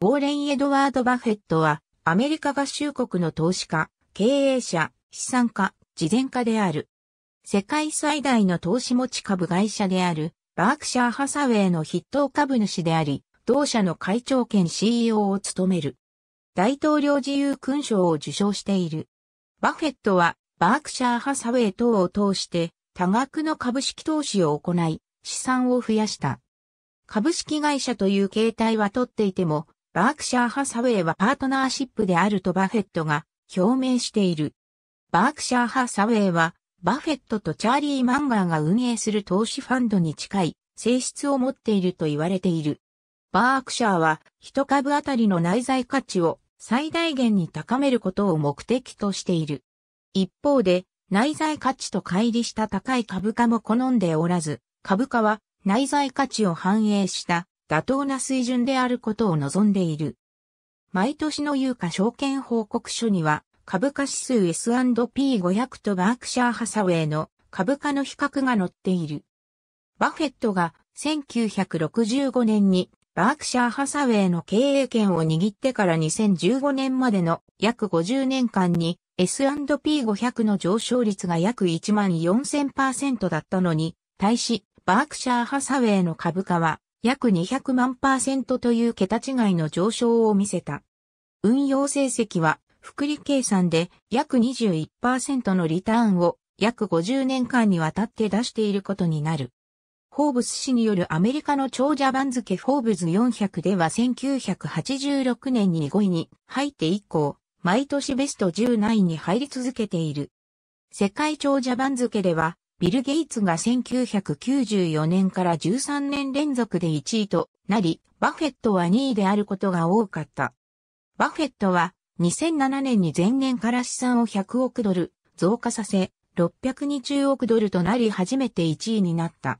ウォーレン・エドワード・バフェットは、アメリカ合衆国の投資家、経営者、資産家、慈善家である。世界最大の投資持ち株会社である、バークシャー・ハサウェイの筆頭株主であり、同社の会長兼 CEO を務める。大統領自由勲章を受章している。バフェットは、バークシャー・ハサウェイ等を通して、多額の株式投資を行い、資産を増やした。株式会社という形態は取っていても、バークシャーハサウェイはパートナーシップであるとバフェットが表明している。バークシャーハサウェイは、バフェットとチャーリー・マンガーが運営する投資ファンドに近い性質を持っていると言われている。バークシャーは、一株あたりの内在価値を最大限に高めることを目的としている。一方で、内在価値と乖離した高い株価も好んでおらず、株価は内在価値を反映した妥当な水準であることを望んでいる。毎年の有価証券報告書には、株価指数 S&P500 とバークシャーハサウェイの株価の比較が載っている。バフェットが1965年にバークシャーハサウェイの経営権を握ってから2015年までの約50年間に S&P500 の上昇率が約1万4000%だったのに、対しバークシャーハサウェイの株価は約200万パーセントという桁違いの上昇を見せた。運用成績は、福利計算で約21%のリターンを約50年間にわたって出していることになる。フォーブス氏によるアメリカの長者番付フォーブズ400では1986年に5位に入って以降、毎年ベスト10内に入り続けている。世界長者番付ではビル・ゲイツが1994年から13年連続で1位となり、バフェットは2位であることが多かった。バフェットは2007年に前年から資産を100億ドル増加させ、620億ドルとなり初めて1位になった。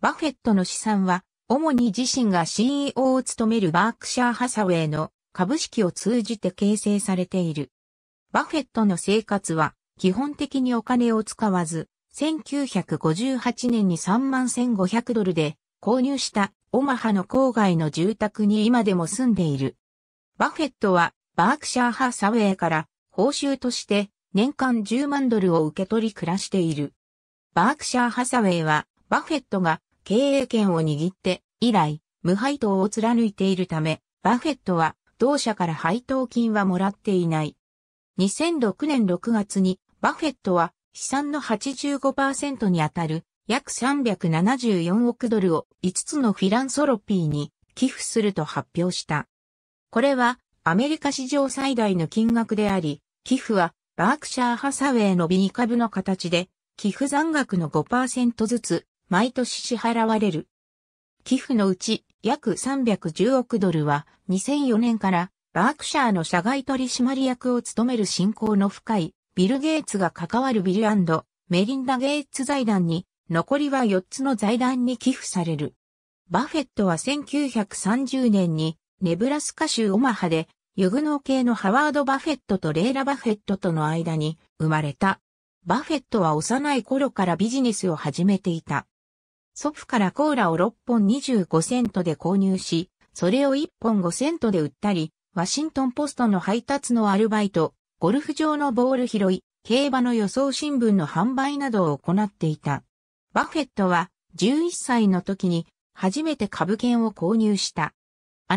バフェットの資産は、主に自身が CEO を務めるバークシャー・ハサウェイの株式を通じて形成されている。バフェットの生活は基本的にお金を使わず、1958年に3万1500ドルで購入したオマハの郊外の住宅に今でも住んでいる。バフェットはバークシャーハサウェイから報酬として年間10万ドルを受け取り暮らしている。バークシャーハサウェイはバフェットが経営権を握って以来無配当を貫いているため、バフェットは同社から配当金はもらっていない。2006年6月に、バフェットは資産の85%にあたる約374億ドルを5つのフィランソロピーに寄付すると発表した。これはアメリカ史上最大の金額であり、寄付はバークシャーハサウェイの B 株の形で、寄付残額の5%ずつ毎年支払われる。寄付のうち約310億ドルは2004年からバークシャーの社外取締役を務める信仰の深いビル・ゲイツが関わるビルメリンダ・ゲイツ財団に残りは4つの財団に寄付される。バフェットは1930年にネブラスカ州オマハでユグノー系のハワード・バフェットとレイラ・バフェットとの間に生まれた。バフェットは幼い頃からビジネスを始めていた。祖父からコーラを6本25セントで購入し、それを1本5セントで売ったり、ワシントンポストの配達のアルバイト、ゴルフ場のボール拾い、競馬の予想新聞の販売などを行っていた。バフェットは11歳の時に初めて株券を購入した。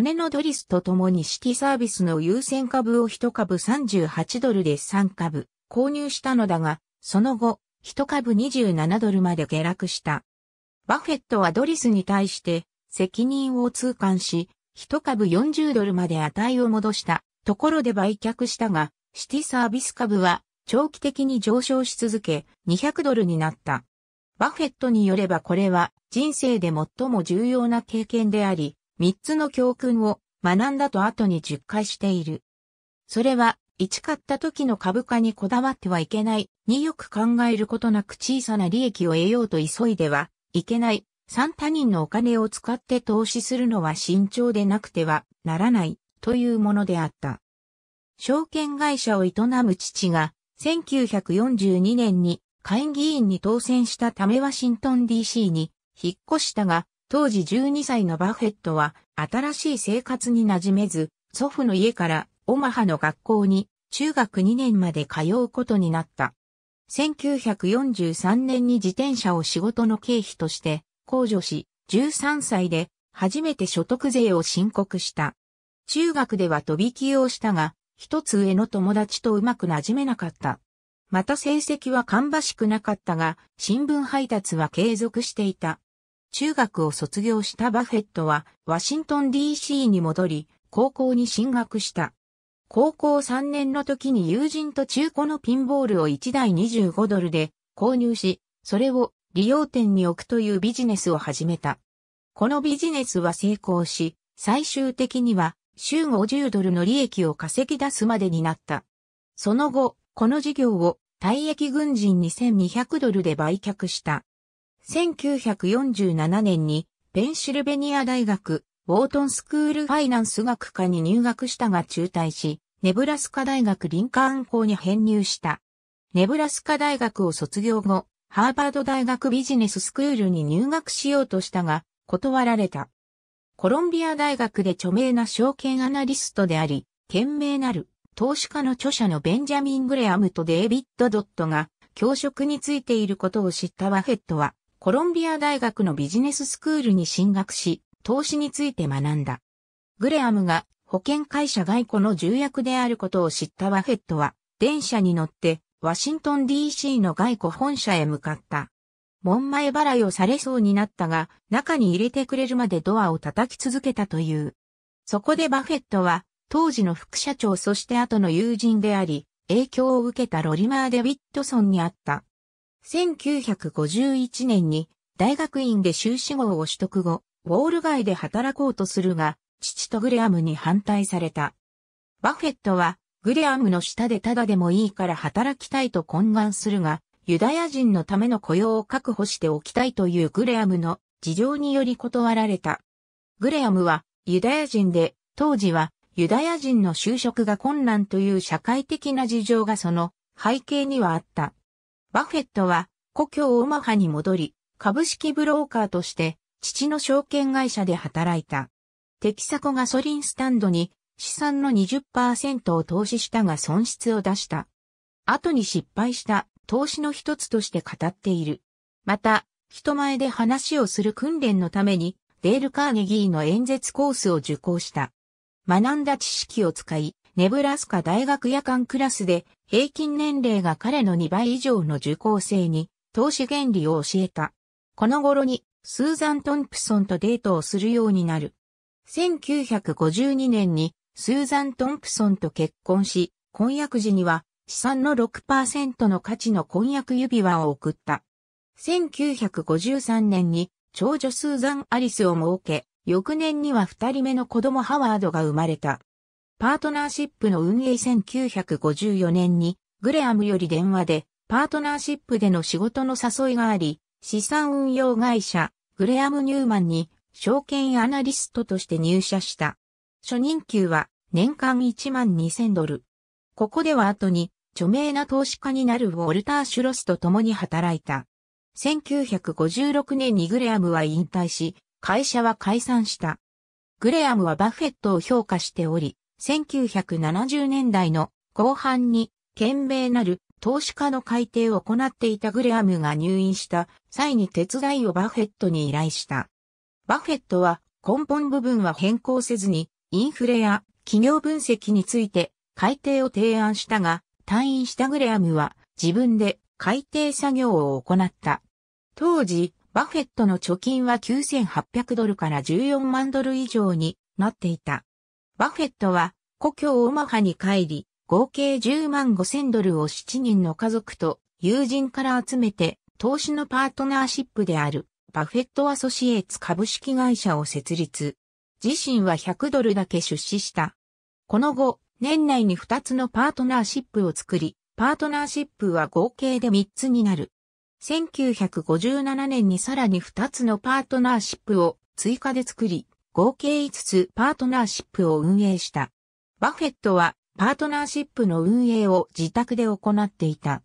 姉のドリスと共にシティサービスの優先株を1株38ドルで3株購入したのだが、その後、1株27ドルまで下落した。バフェットはドリスに対して責任を痛感し、一株40ドルまで値を戻したところで売却したが、シティサービス株は長期的に上昇し続け200ドルになった。バフェットによればこれは人生で最も重要な経験であり、3つの教訓を学んだと後に10回している。それは、1買った時の株価にこだわってはいけない、によく考えることなく小さな利益を得ようと急いではいけない、三他人のお金を使って投資するのは慎重でなくてはならないというものであった。証券会社を営む父が1942年に会議員に当選したためワシントン DC に引っ越したが、当時12歳のバフェットは新しい生活に馴染めず、祖父の家からオマハの学校に中学2年まで通うことになった。1943年に自転車を仕事の経費として控除し、13歳で初めて所得税を申告した。中学では飛び起用したが、一つ上の友達とうまくなじめなかった。また成績は芳しくなかったが、新聞配達は継続していた。中学を卒業したバフェットは、ワシントン DC に戻り、高校に進学した。高校3年の時に友人と中古のピンボールを1台25ドルで購入し、それを利用店に置くというビジネスを始めた。このビジネスは成功し、最終的には週50ドルの利益を稼ぎ出すまでになった。その後、この事業を退役軍人2200ドルで売却した。1947年にペンシルベニア大学ウォートンスクールファイナンス学科に入学したが中退し、ネブラスカ大学リンカーン校に編入した。ネブラスカ大学を卒業後、ハーバード大学ビジネススクールに入学しようとしたが、断られた。コロンビア大学で著名な証券アナリストであり、懸命なる投資家の著者のベンジャミン・グレアムとデイビッド・ドットが教職についていることを知ったバフェットは、コロンビア大学のビジネススクールに進学し、投資について学んだ。グレアムが保険会社外庫の重役であることを知ったバフェットは、電車に乗ってワシントン DC の外庫本社へ向かった。門前払いをされそうになったが、中に入れてくれるまでドアを叩き続けたという。そこでバフェットは、当時の副社長そして後の友人であり、影響を受けたロリマー・デ・ウィットソンに会った。1951年に大学院で修士号を取得後、ウォール街で働こうとするが、父とグレアムに反対された。バフェットは、グレアムの下でただでもいいから働きたいと懇願するが、ユダヤ人のための雇用を確保しておきたいというグレアムの事情により断られた。グレアムはユダヤ人で、当時はユダヤ人の就職が困難という社会的な事情がその背景にはあった。バフェットは故郷オマハに戻り、株式ブローカーとして父の証券会社で働いた。テキサコガソリンスタンドに資産の20%を投資したが損失を出した。後に失敗した投資の一つとして語っている。また、人前で話をする訓練のために、デール・カーネギーの演説コースを受講した。学んだ知識を使い、ネブラスカ大学夜間クラスで平均年齢が彼の2倍以上の受講生に投資原理を教えた。この頃にスーザン・トンプソンとデートをするようになる。1952年にスーザン・トンプソンと結婚し、婚約時には資産の6%の価値の婚約指輪を送った。1953年に長女スーザン・アリスを設け、翌年には二人目の子供ハワードが生まれた。パートナーシップの運営1954年にグレアムより電話でパートナーシップでの仕事の誘いがあり、資産運用会社、グレアム・ニューマンに証券アナリストとして入社した。初任給は年間1万2000ドル。ここでは後に著名な投資家になるウォルター・シュロスと共に働いた。1956年にグレアムは引退し、会社は解散した。グレアムはバフェットを評価しており、1970年代の後半に、懸命なる投資家の改定を行っていたグレアムが入院した際に手伝いをバフェットに依頼した。バフェットは根本部分は変更せずにインフレや企業分析について改定を提案したが退院したグレアムは自分で改定作業を行った。当時、バフェットの貯金は9800ドルから14万ドル以上になっていた。バフェットは故郷オマハに帰り、合計10万5000ドルを7人の家族と友人から集めて、投資のパートナーシップである、バフェットアソシエーツ株式会社を設立。自身は100ドルだけ出資した。この後、年内に2つのパートナーシップを作り、パートナーシップは合計で3つになる。1957年にさらに2つのパートナーシップを追加で作り、合計5つパートナーシップを運営した。バフェットはパートナーシップの運営を自宅で行っていた。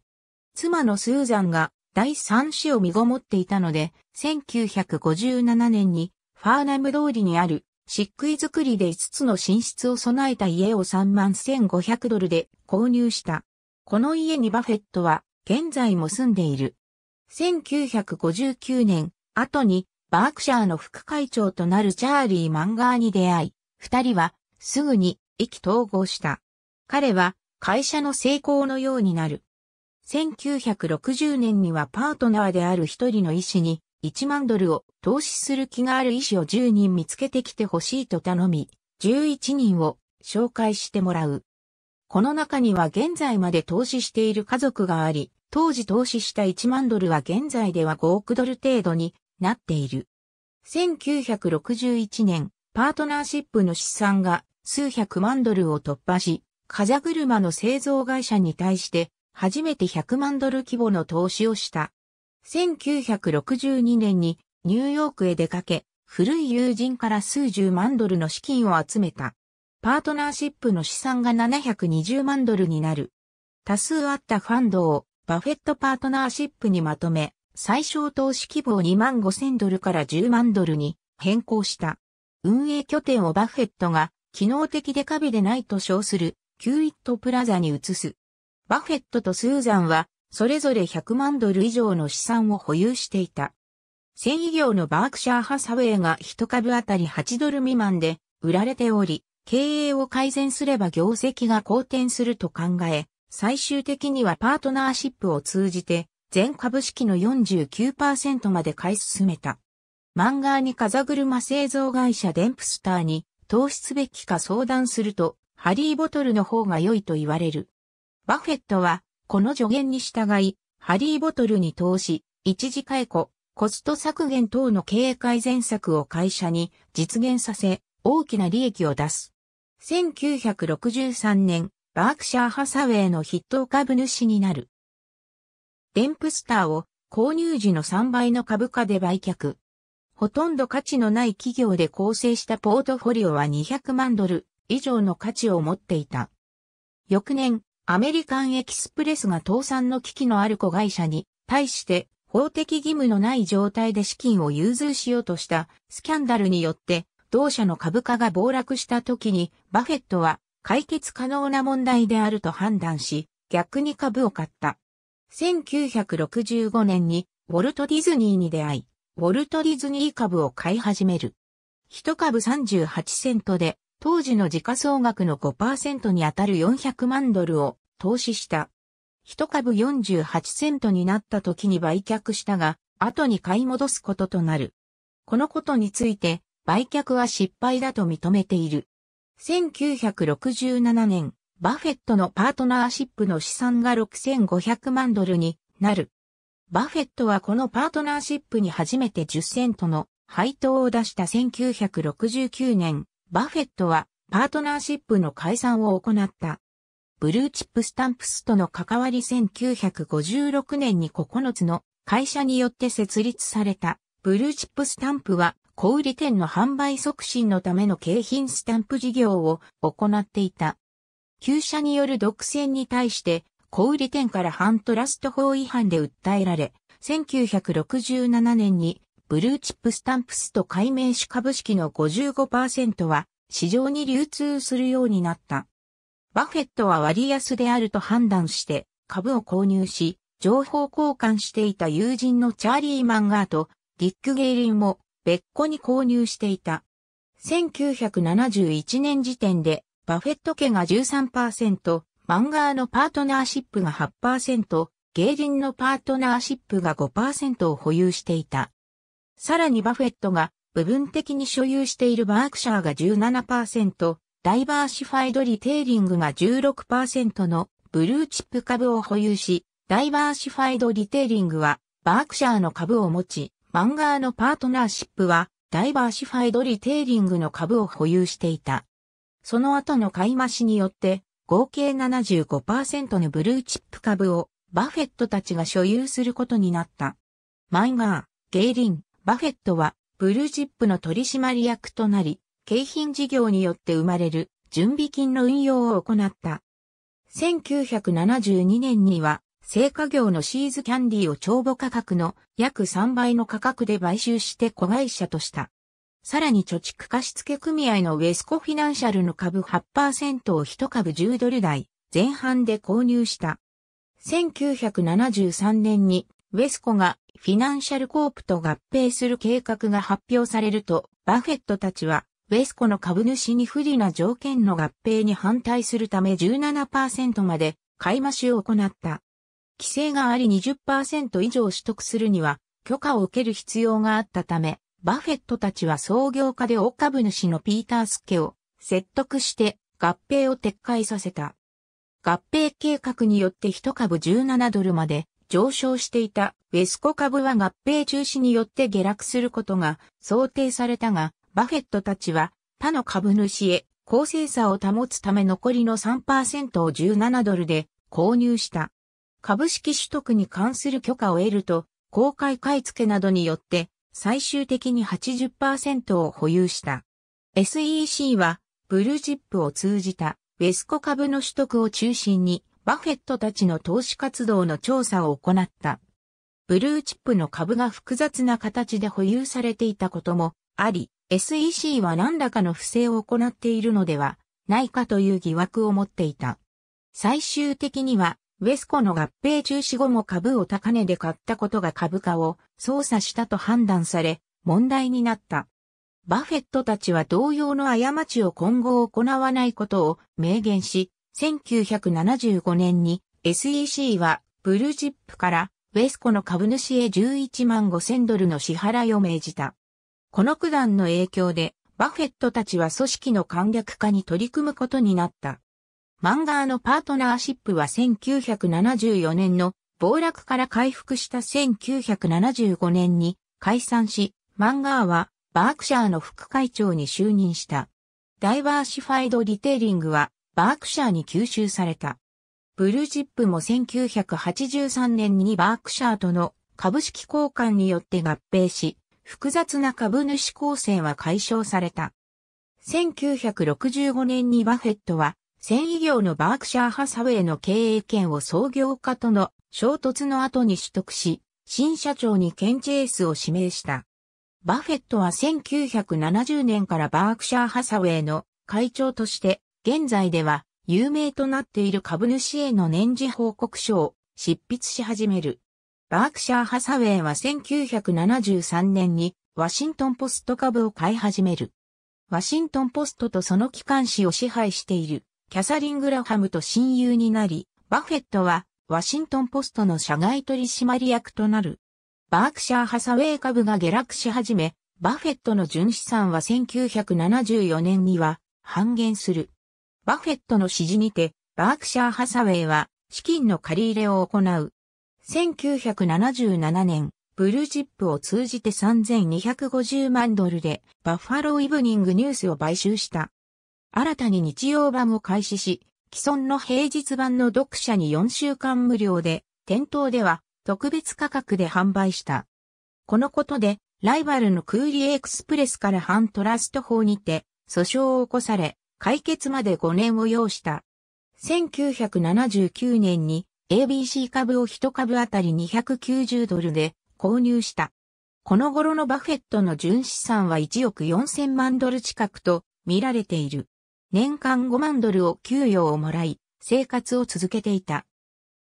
妻のスーザンが第三子を身ごもっていたので、1957年にファーナム通りにある漆喰作りで5つの寝室を備えた家を3万1500ドルで購入した。この家にバフェットは現在も住んでいる。1959年、後にバークシャーの副会長となるチャーリー・マンガーに出会い、二人はすぐに意気投合した。彼は会社の成功のようになる。1960年にはパートナーである一人の医師に1万ドルを投資する気がある医師を10人見つけてきてほしいと頼み、11人を紹介してもらう。この中には現在まで投資している家族があり、当時投資した1万ドルは現在では5億ドル程度になっている。1961年、パートナーシップの資産が数百万ドルを突破し、風車の製造会社に対して初めて100万ドル規模の投資をした。1962年にニューヨークへ出かけ、古い友人から数十万ドルの資金を集めた。パートナーシップの資産が720万ドルになる。多数あったファンドをバフェットパートナーシップにまとめ、最小投資規模を2万5千ドルから10万ドルに変更した。運営拠点をバフェットが機能的でカビでないと称するキューイットプラザに移す。バフェットとスーザンは、それぞれ100万ドル以上の資産を保有していた。繊維業のバークシャーハサウェイが1株あたり8ドル未満で売られており、経営を改善すれば業績が好転すると考え、最終的にはパートナーシップを通じて、全株式の49%まで買い進めた。マンガーに風車製造会社デンプスターに、投資すべきか相談すると、ハリーボトルの方が良いと言われる。バフェットは、この助言に従い、ハリーボトルに投資、一時解雇、コスト削減等の経営改善策を会社に実現させ、大きな利益を出す。1963年、バークシャーハサウェイの筆頭株主になる。デンプスターを購入時の3倍の株価で売却。ほとんど価値のない企業で構成したポートフォリオは200万ドル、以上の価値を持っていた。翌年、アメリカンエキスプレスが倒産の危機のある子会社に対して法的義務のない状態で資金を融通しようとしたスキャンダルによって同社の株価が暴落した時にバフェットは解決可能な問題であると判断し逆に株を買った。1965年にウォルト・ディズニーに出会い、ウォルト・ディズニー株を買い始める。1株38セントで当時の時価総額の5%にあたる400万ドルを投資した。一株48セントになった時に売却したが、後に買い戻すこととなる。このことについて、売却は失敗だと認めている。1967年、バフェットのパートナーシップの資産が6500万ドルになる。バフェットはこのパートナーシップに初めて10セントの配当を出した1969年、バフェットはパートナーシップの解散を行った。ブルーチップスタンプスとの関わり1956年に9つの会社によって設立された。ブルーチップスタンプは小売店の販売促進のための景品スタンプ事業を行っていた。旧社による独占に対して小売店から反トラスト法違反で訴えられ、1967年にブルーチップスタンプスと改名種株式の55%は市場に流通するようになった。バフェットは割安であると判断して株を購入し、情報交換していた友人のチャーリー・マンガーとディック・ゲイリンも別個に購入していた。1971年時点でバフェット家が13%、マンガーのパートナーシップが8%、ゲイリンのパートナーシップが5%を保有していた。さらにバフェットが部分的に所有しているバークシャーが17%、ダイバーシファイドリテイリングが16%のブルーチップ株を保有し、ダイバーシファイドリテイリングはバークシャーの株を持ち、マンガーのパートナーシップはダイバーシファイドリテイリングの株を保有していた。その後の買い増しによって合計75%のブルーチップ株をバフェットたちが所有することになった。マンガー、ゲイリン、バフェットは、ブルーチップの取締役となり、景品事業によって生まれる準備金の運用を行った。1972年には、成果業のシーズキャンディを帳簿価格の約3倍の価格で買収して子会社とした。さらに貯蓄貸付組合のウェスコフィナンシャルの株8%を1株10ドル台前半で購入した。1973年にウェスコがフィナンシャルコープと合併する計画が発表されると、バフェットたちは、ウェスコの株主に不利な条件の合併に反対するため17%まで買い増しを行った。規制があり20%以上取得するには許可を受ける必要があったため、バフェットたちは創業家で大株主のピーター・スケを説得して合併を撤回させた。合併計画によって1株17ドルまで上昇していたウェスコ株は合併中止によって下落することが想定されたが、バフェットたちは他の株主へ公正さを保つため残りの3%を17ドルで購入した。株式取得に関する許可を得ると、公開買い付けなどによって最終的に80%を保有した。SEC はブルージップを通じたウェスコ株の取得を中心にバフェットたちの投資活動の調査を行った。ブルーチップの株が複雑な形で保有されていたこともあり、SEC は何らかの不正を行っているのではないかという疑惑を持っていた。最終的には、ウェスコの合併中止後も株を高値で買ったことが株価を操作したと判断され、問題になった。バフェットたちは同様の過ちを今後行わないことを明言し、1975年に SEC はブルージップからウェスコの株主へ11万5000ドルの支払いを命じた。この苦難の影響でバフェットたちは組織の簡略化に取り組むことになった。マンガーのパートナーシップは1974年の暴落から回復した1975年に解散し、マンガーはバークシャーの副会長に就任した。ダイバーシファイドリテイリングはバークシャーに吸収された。ブルージップも1983年にバークシャーとの株式交換によって合併し、複雑な株主構成は解消された。1965年にバフェットは、繊維業のバークシャーハサウェイの経営権を創業家との衝突の後に取得し、新社長にケンチェイスを指名した。バフェットは1970年からバークシャーハサウェイの会長として現在では有名となっている株主への年次報告書を執筆し始める。バークシャー・ハサウェイは1973年にワシントンポスト株を買い始める。ワシントンポストとその機関紙を支配しているキャサリン・グラハムと親友になり、バフェットはワシントンポストの社外取締役となる。バークシャー・ハサウェイ株が下落し始め、バフェットの純資産は1974年には半減する。バフェットの指示にて、バークシャー・ハサウェイは資金の借り入れを行う。1977年、ブルージップを通じて3250万ドルでバッファローイブニングニュースを買収した。新たに日曜版を開始し、既存の平日版の読者に4週間無料で、店頭では特別価格で販売した。このことで、ライバルのクーリエエクスプレスから反トラスト法にて、訴訟を起こされ、解決まで5年を要した。1979年に ABC 株を1株あたり290ドルで購入した。この頃のバフェットの純資産は1億4000万ドル近くと見られている。年間5万ドルを給与をもらい、生活を続けていた。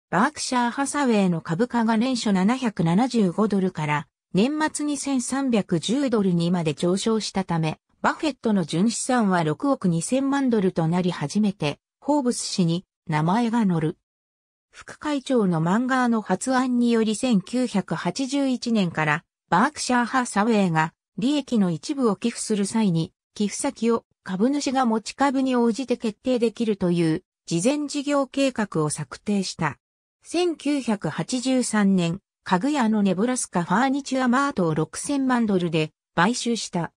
バークシャー・ハサウェイの株価が年初775ドルから年末に1310ドルにまで上昇したため、バフェットの純資産は6億2000万ドルとなり初めて、ホーブス氏に名前が載る。副会長の漫画の発案により1981年からバークシャーハーサウェイが利益の一部を寄付する際に寄付先を株主が持ち株に応じて決定できるという事前事業計画を策定した。1983年、家具屋のネブラスカファーニチュアマートを6000万ドルで買収した。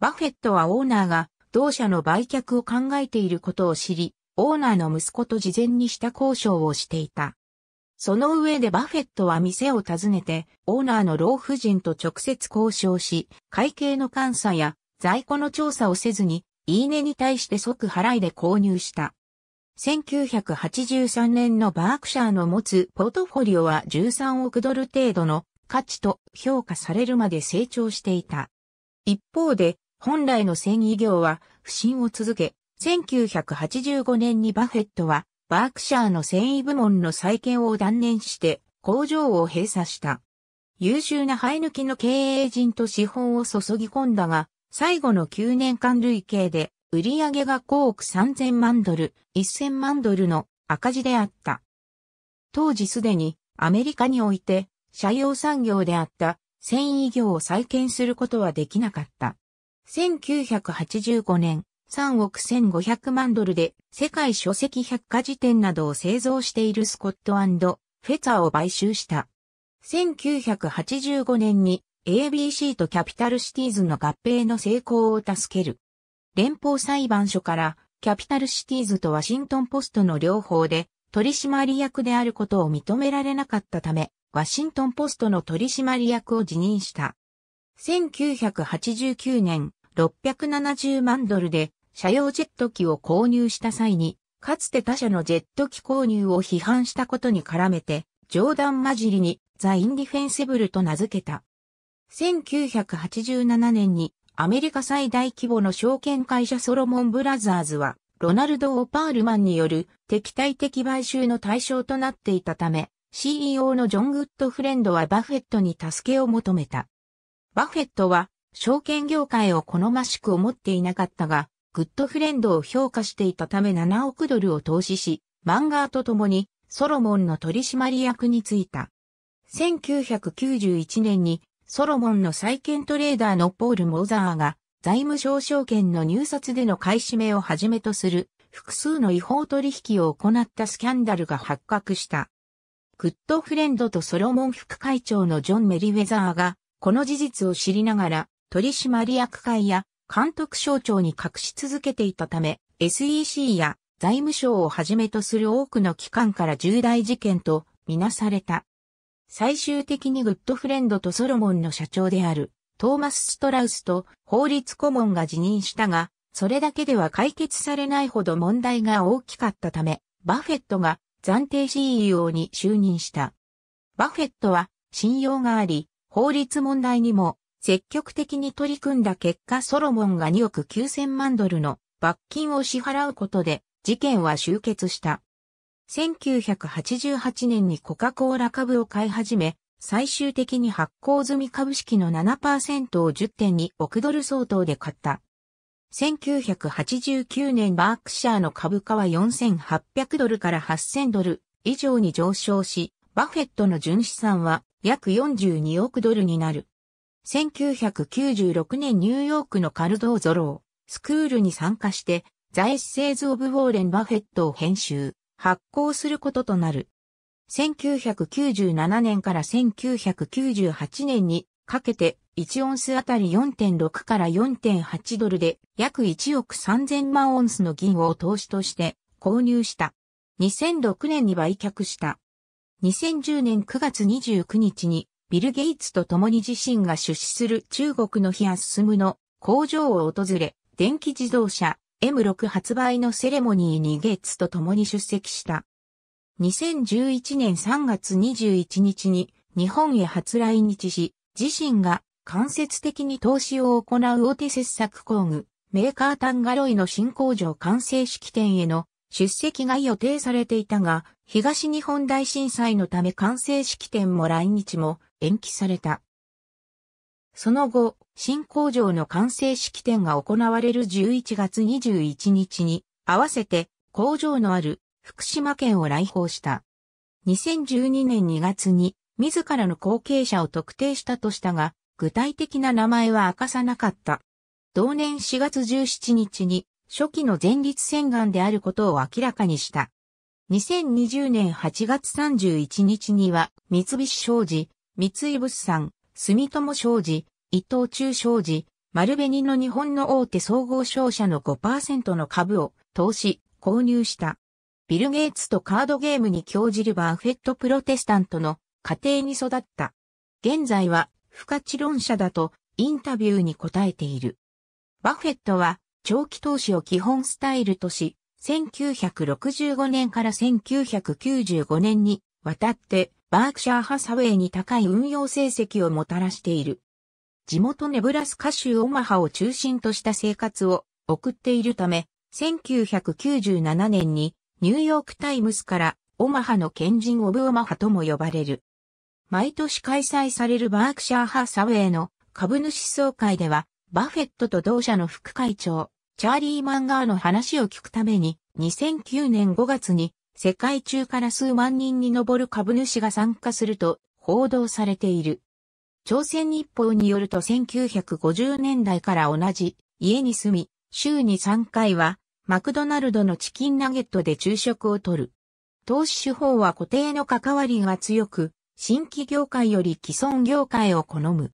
バフェットはオーナーが同社の売却を考えていることを知り、オーナーの息子と事前にした交渉をしていた。その上でバフェットは店を訪ねて、オーナーの老婦人と直接交渉し、会計の監査や在庫の調査をせずに、いいねに対して即払いで購入した。1983年のバークシャーの持つポートフォリオは13億ドル程度の価値と評価されるまで成長していた。一方で、本来の繊維業は不振を続け、1985年にバフェットはバークシャーの繊維部門の再建を断念して工場を閉鎖した。優秀な生え抜きの経営陣と資本を注ぎ込んだが、最後の9年間累計で売上が5億3000万ドル、1000万ドルの赤字であった。当時すでにアメリカにおいて、社用産業であった繊維業を再建することはできなかった。1985年、3億1500万ドルで世界書籍百科事典などを製造しているスコットフェザーを買収した。1985年に ABC とキャピタルシティーズの合併の成功を助ける。連邦裁判所からキャピタルシティーズとワシントンポストの両方で取締役であることを認められなかったため、ワシントンポストの取締役を辞任した。1989年670万ドルで社用ジェット機を購入した際に、かつて他社のジェット機購入を批判したことに絡めて、冗談交じりにザ・インディフェンセブルと名付けた。1987年にアメリカ最大規模の証券会社ソロモンブラザーズは、ロナルド・オパールマンによる敵対的買収の対象となっていたため、CEO のジョン・グッドフレンドはバフェットに助けを求めた。バフェットは証券業界を好ましく思っていなかったが、グッドフレンドを評価していたため7億ドルを投資し、マンガーと共にソロモンの取締役に就いた。1991年にソロモンの債券トレーダーのポール・モーザーが財務省証券の入札での買い占めをはじめとする複数の違法取引を行ったスキャンダルが発覚した。グッドフレンドとソロモン副会長のジョン・メリウェザーがこの事実を知りながら、取締役会や監督省庁に隠し続けていたため、SEC や財務省をはじめとする多くの機関から重大事件とみなされた。最終的にグッドフレンドとソロモンの社長であるトーマス・ストラウスと法律顧問が辞任したが、それだけでは解決されないほど問題が大きかったため、バフェットが暫定 CEO に就任した。バフェットは信用があり、法律問題にも積極的に取り組んだ結果ソロモンが2億9000万ドルの罰金を支払うことで事件は終結した。1988年にコカ・コーラ株を買い始め、最終的に発行済み株式の7%を10.2億ドル相当で買った。1989年バークシャーの株価は4800ドルから8000ドル以上に上昇し、バフェットの純資産は約42億ドルになる。1996年ニューヨークのカルドーゾロー、スクールに参加して、ザ・エッセイズ・オブ・ウォーレン・バフェットを編集、発行することとなる。1997年から1998年にかけて1オンスあたり4.6から4.8ドルで約1億3000万オンスの銀を投資として購入した。2006年に売却した。2010年9月29日にビル・ゲイツと共に自身が出資する中国のヒアスムの工場を訪れ、電気自動車 M6 発売のセレモニーにゲイツと共に出席した。2011年3月21日に日本へ初来日し、自身が間接的に投資を行う大手切削工具、メーカータンガロイの新工場完成式典への出席が予定されていたが、東日本大震災のため完成式典も来日も延期された。その後、新工場の完成式典が行われる11月21日に、合わせて工場のある福島県を来訪した。2012年2月に自らの後継者を特定したとしたが、具体的な名前は明かさなかった。同年4月17日に初期の前立腺癌であることを明らかにした。2020年8月31日には、三菱商事、三井物産、住友商事、伊藤忠商事、丸紅の日本の大手総合商社の5%の株を投資、購入した。ビル・ゲイツとカードゲームに興じるバーフェット・プロテスタントの家庭に育った。現在は不可知論者だとインタビューに答えている。バフェットは長期投資を基本スタイルとし、1965年から1995年にわたってバークシャーハサウェイに高い運用成績をもたらしている。地元ネブラスカ州オマハを中心とした生活を送っているため、1997年にニューヨークタイムスからオマハの賢人オブオマハとも呼ばれる。毎年開催されるバークシャーハサウェイの株主総会では、バフェットと同社の副会長、チャーリー・マンガーの話を聞くために、2009年5月に、世界中から数万人に上る株主が参加すると報道されている。朝鮮日報によると1950年代から同じ家に住み、週に3回はマクドナルドのチキンナゲットで昼食をとる。投資手法は固定の関わりが強く、新規業界より既存業界を好む。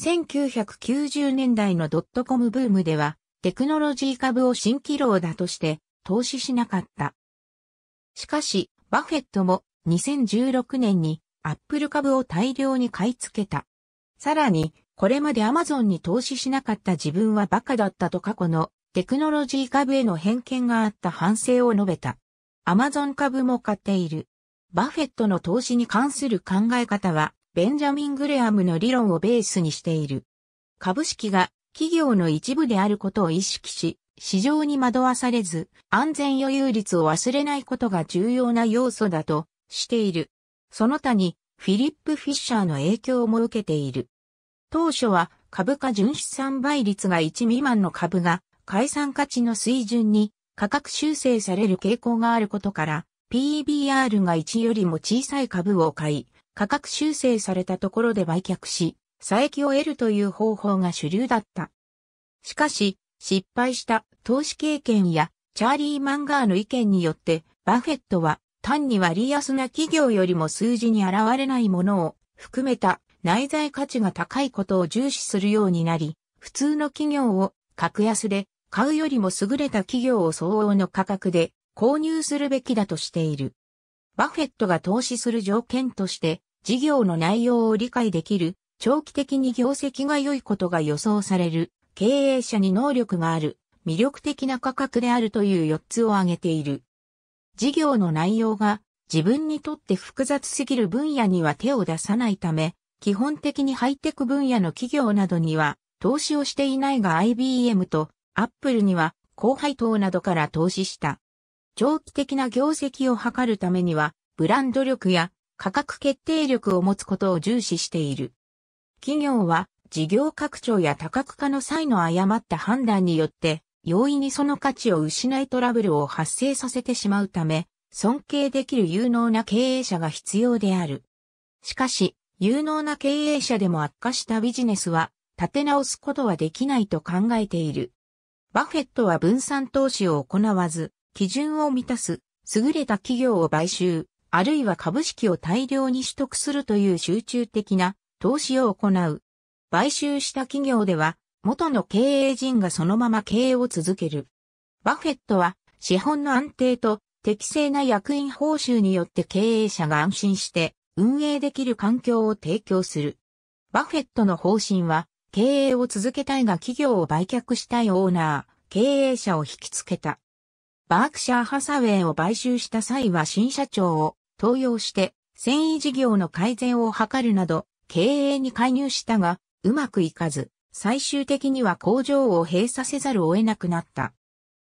1990年代のドットコムブームでは、テクノロジー株を新規労だとして投資しなかった。しかし、バフェットも2016年にアップル株を大量に買い付けた。さらに、これまでアマゾンに投資しなかった自分はバカだったと過去のテクノロジー株への偏見があった反省を述べた。アマゾン株も買っている。バフェットの投資に関する考え方は、ベンジャミン・グレアムの理論をベースにしている。株式が企業の一部であることを意識し、市場に惑わされず、安全余裕率を忘れないことが重要な要素だとしている。その他に、フィリップ・フィッシャーの影響も受けている。当初は株価純資産倍率が1未満の株が解散価値の水準に価格修正される傾向があることから、PBR が1よりも小さい株を買い、価格修正されたところで売却し、佐伯を得るという方法が主流だった。しかし、失敗した投資経験やチャーリー・マンガーの意見によって、バフェットは単に割安な企業よりも数字に現れないものを含めた内在価値が高いことを重視するようになり、普通の企業を格安で買うよりも優れた企業を相応の価格で購入するべきだとしている。バフェットが投資する条件として事業の内容を理解できる長期的に業績が良いことが予想される、経営者に能力がある、魅力的な価格であるという4つを挙げている。事業の内容が自分にとって複雑すぎる分野には手を出さないため、基本的にハイテク分野の企業などには投資をしていないが IBM と Apple には高配当などから投資した。長期的な業績を図るためにはブランド力や価格決定力を持つことを重視している。企業は事業拡張や多角化の際の誤った判断によって、容易にその価値を失いトラブルを発生させてしまうため、尊敬できる有能な経営者が必要である。しかし、有能な経営者でも悪化したビジネスは、立て直すことはできないと考えている。バフェットは分散投資を行わず、基準を満たす、優れた企業を買収、あるいは株式を大量に取得するという集中的な投資を行う。買収した企業では、元の経営陣がそのまま経営を続ける。バフェットは、資本の安定と適正な役員報酬によって経営者が安心して運営できる環境を提供する。バフェットの方針は、経営を続けたいが企業を売却したいオーナー、経営者を引きつけた。バークシャーハサウェイを買収した際は新社長を登用して、繊維事業の改善を図るなど、経営に介入したが、うまくいかず、最終的には工場を閉鎖せざるを得なくなった。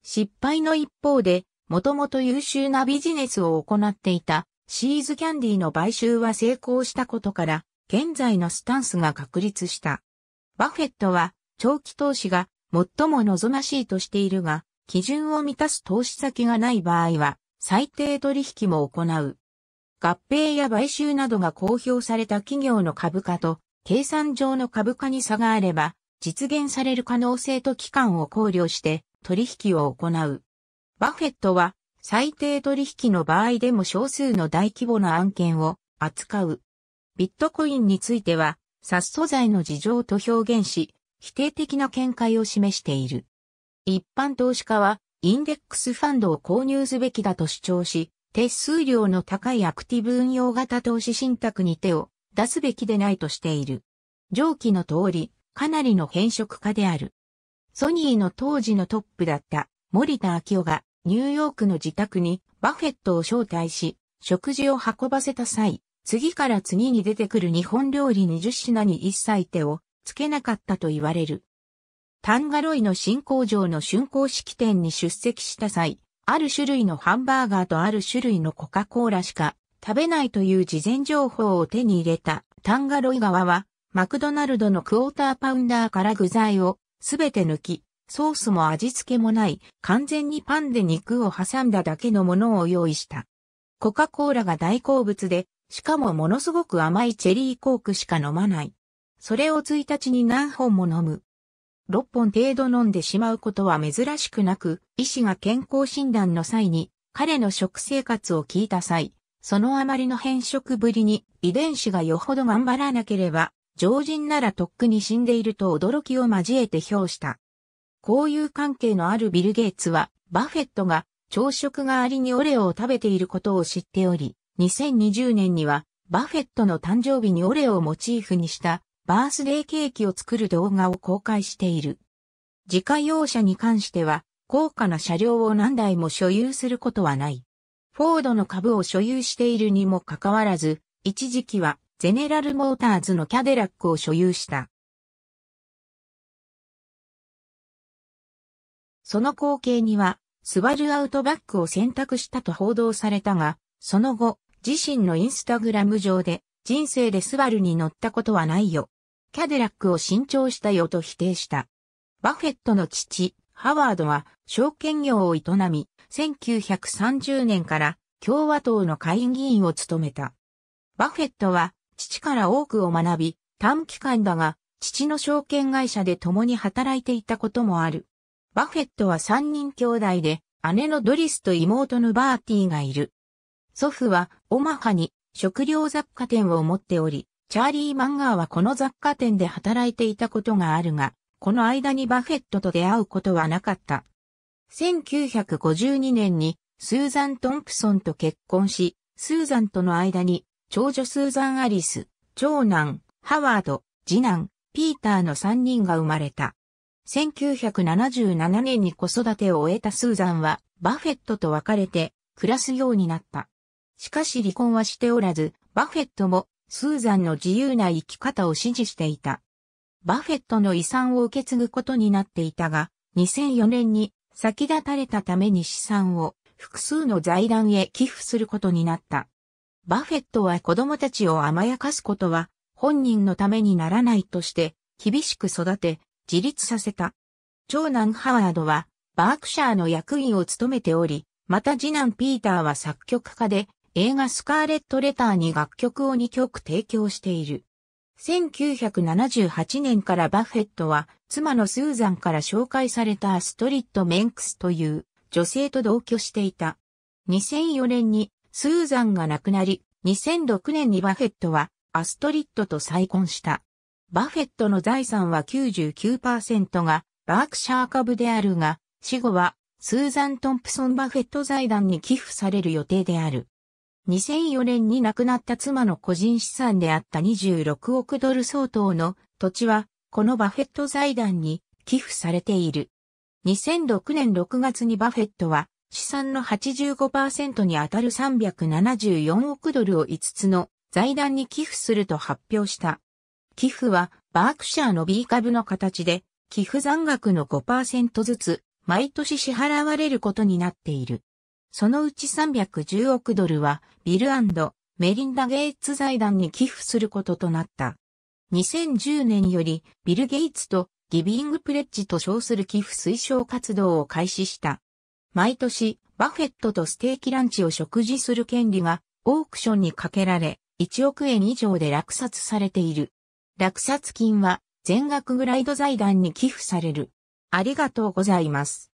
失敗の一方で、もともと優秀なビジネスを行っていたシーズキャンディの買収は成功したことから、現在のスタンスが確立した。バフェットは長期投資が最も望ましいとしているが、基準を満たす投資先がない場合は最低取引も行う。合併や買収などが公表された企業の株価と、計算上の株価に差があれば、実現される可能性と期間を考慮して取引を行う。バフェットは、最低取引の場合でも少数の大規模な案件を扱う。ビットコインについては、殺素材の事情と表現し、否定的な見解を示している。一般投資家は、インデックスファンドを購入すべきだと主張し、手数料の高いアクティブ運用型投資信託に手を出すべきでないとしている。上記の通り、かなりの変色化である。ソニーの当時のトップだった森田昭夫がニューヨークの自宅にバフェットを招待し、食事を運ばせた際、次から次に出てくる日本料理20品に一切手をつけなかったと言われる。タンガロイの新工場の竣工式典に出席した際、ある種類のハンバーガーとある種類のコカ・コーラしか食べないという事前情報を手に入れたタンガロイ川は、マクドナルドのクォーターパウンダーから具材をすべて抜き、ソースも味付けもない、完全にパンで肉を挟んだだけのものを用意した。コカ・コーラが大好物で、しかもものすごく甘いチェリーコークしか飲まない。それを1日に何本も飲む。6本程度飲んでしまうことは珍しくなく、医師が健康診断の際に彼の食生活を聞いた際、そのあまりの変色ぶりに遺伝子がよほど頑張らなければ、常人ならとっくに死んでいると驚きを交えて評した。交友関係のあるビル・ゲイツは、バフェットが朝食代わりにオレオを食べていることを知っており、2020年にはバフェットの誕生日にオレオをモチーフにしたバースデーケーキを作る動画を公開している。自家用車に関しては、高価な車両を何台も所有することはない。フォードの株を所有しているにもかかわらず、一時期はゼネラルモーターズのキャデラックを所有した。その光景には、スバルアウトバックを選択したと報道されたが、その後、自身のインスタグラム上で、人生でスバルに乗ったことはないよ。キャデラックを新調したよと否定した。バフェットの父、ハワードは証券業を営み、1930年から共和党の会議員を務めた。バフェットは父から多くを学び、短期間だが、父の証券会社で共に働いていたこともある。バフェットは3人兄弟で、姉のドリスと妹のバーティーがいる。祖父はオマハに食料雑貨店を持っており、チャーリー・マンガーはこの雑貨店で働いていたことがあるが、この間にバフェットと出会うことはなかった。1952年にスーザン・トンプソンと結婚し、スーザンとの間に長女スーザン・アリス、長男、ハワード、次男、ピーターの3人が生まれた。1977年に子育てを終えたスーザンはバフェットと別れて暮らすようになった。しかし離婚はしておらず、バフェットもスーザンの自由な生き方を支持していた。バフェットの遺産を受け継ぐことになっていたが、2004年に先立たれたために資産を複数の財団へ寄付することになった。バフェットは子供たちを甘やかすことは本人のためにならないとして厳しく育て自立させた。長男ハワードはバークシャーの役員を務めており、また次男ピーターは作曲家で映画スカーレットレターに楽曲を2曲提供している。1978年からバフェットは妻のスーザンから紹介されたアストリッド・メンクスという女性と同居していた。2004年にスーザンが亡くなり、2006年にバフェットはアストリッドと再婚した。バフェットの財産は99%がバークシャー株であるが、死後はスーザン・トンプソン・バフェット財団に寄付される予定である。2004年に亡くなった妻の個人資産であった26億ドル相当の土地は、このバフェット財団に寄付されている。2006年6月にバフェットは、資産の85%にあたる374億ドルを5つの財団に寄付すると発表した。寄付はバークシャーの B 株の形で寄付残額の5%ずつ毎年支払われることになっている。そのうち310億ドルはビルメリンダ・ゲイツ財団に寄付することとなった。2010年よりビル・ゲイツとギビングプレッジと称する寄付推奨活動を開始した。毎年、バフェットとステーキランチを食事する権利がオークションにかけられ、1億円以上で落札されている。落札金は全額グライド財団に寄付される。ありがとうございます。